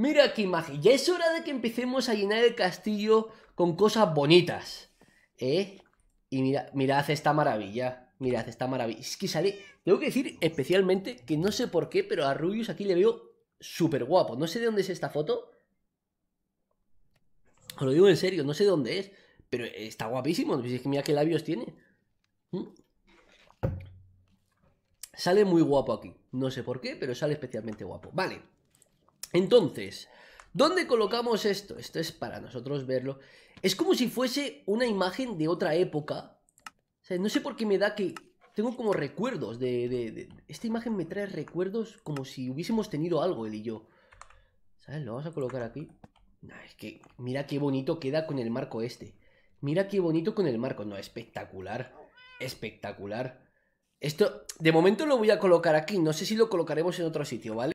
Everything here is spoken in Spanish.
Mira qué imagen. Ya es hora de que empecemos a llenar el castillo con cosas bonitas. ¿Eh? Y mira, mirad esta maravilla. Mirad esta maravilla. Es que sale... Tengo que decir especialmente que no sé por qué, pero a Rubius aquí le veo súper guapo. No sé de dónde es esta foto. Os lo digo en serio, no sé de dónde es. Pero está guapísimo. Es que mira qué labios tiene. ¿Mm? Sale muy guapo aquí. No sé por qué, pero sale especialmente guapo. Vale. Entonces, ¿dónde colocamos esto? Esto es para nosotros verlo. Es como si fuese una imagen de otra época. no sé por qué me da que... Tengo como recuerdos de, Esta imagen me trae recuerdos como si hubiésemos tenido algo, él y yo. ¿Sabes? Lo vamos a colocar aquí. es que mira qué bonito queda con el marco este. Mira qué bonito con el marco. No, espectacular. Espectacular. Esto, de momento lo voy a colocar aquí. No sé si lo colocaremos en otro sitio, ¿vale?